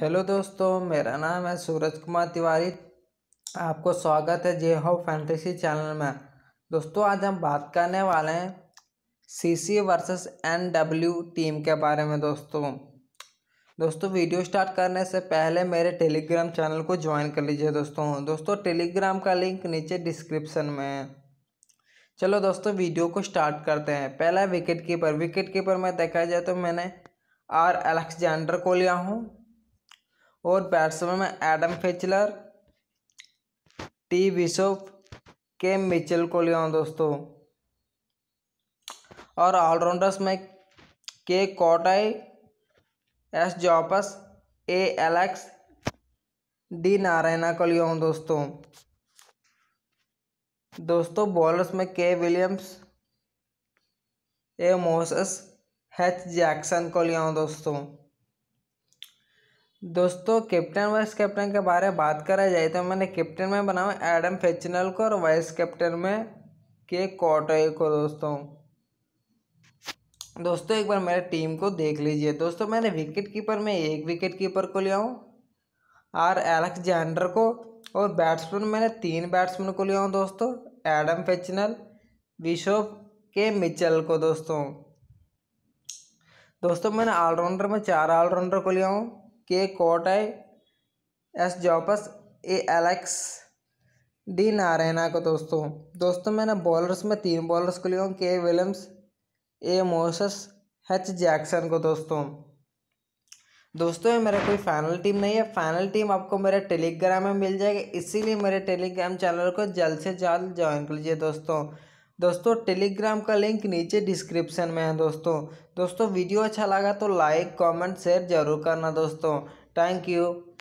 hello दोस्तों मेरा नाम है सूरज कुमार तिवारी आपको स्वागत है जे हो फैंटेसी चैनल में दोस्तों आज हम बात करने वाले हैं C C versus N W team के बारे में दोस्तों दोस्तों वीडियो स्टार्ट करने से पहले मेरे टेलीग्राम चैनल को ज्वाइन कर लीजिए दोस्तों दोस्तों टेलीग्राम का लिंक नीचे डिस्क्रिप्शन में है चलो दोस्तों वीडियो को स्टार्ट करते हैं पहला विकेट कीपर विकेट कीपर में देखा जाए तो मैंने आर एलेक्सेंडर को लिया हूँ और बैट्समैन में एडम फेचलर टी बिशोप के मिचल को लिया दोस्तों और ऑलराउंडर्स में के कोटाई एस जॉपस ए एलेक्स डी नारायणा को लिया हूँ दोस्तों दोस्तों बॉलर्स में K Williams A Moses H Jackson को लिया हूँ दोस्तों दोस्तों कैप्टन वाइस कैप्टन के बारे में बात करा जाए तो मैंने कैप्टन में बनाओ एडम फेचनल को और वाइस कैप्टन में के कॉटोए को दोस्तों दोस्तों एक बार मेरे टीम को देख लीजिए दोस्तों मैंने विकेट कीपर में एक विकेट कीपर को लिया हूँ आर एलेक्जेंडर को और बैट्समैन मैंने तीन बैट्समैन को लिया हूँ दोस्तों एडम फेचनल बिशोप के मिचल को दोस्तों दोस्तों मैंने ऑलराउंडर में चार ऑलराउंडर को लिया हूँ के कोटय एस जॉपस ए एलेक्स डी नारायणा को दोस्तों दोस्तों मैंने बॉलर्स में तीन बॉलर्स को लिया K Williams A Moses H Jackson को दोस्तों दोस्तों ये मेरा कोई फाइनल टीम नहीं है फाइनल टीम आपको मेरे टेलीग्राम में मिल जाएगी इसीलिए मेरे टेलीग्राम चैनल को जल्द से जल्द ज्वाइन कर लीजिए दोस्तों दोस्तों टेलीग्राम का लिंक नीचे डिस्क्रिप्शन में है दोस्तों दोस्तों वीडियो अच्छा लगा तो लाइक कमेंट शेयर जरूर करना दोस्तों थैंक यू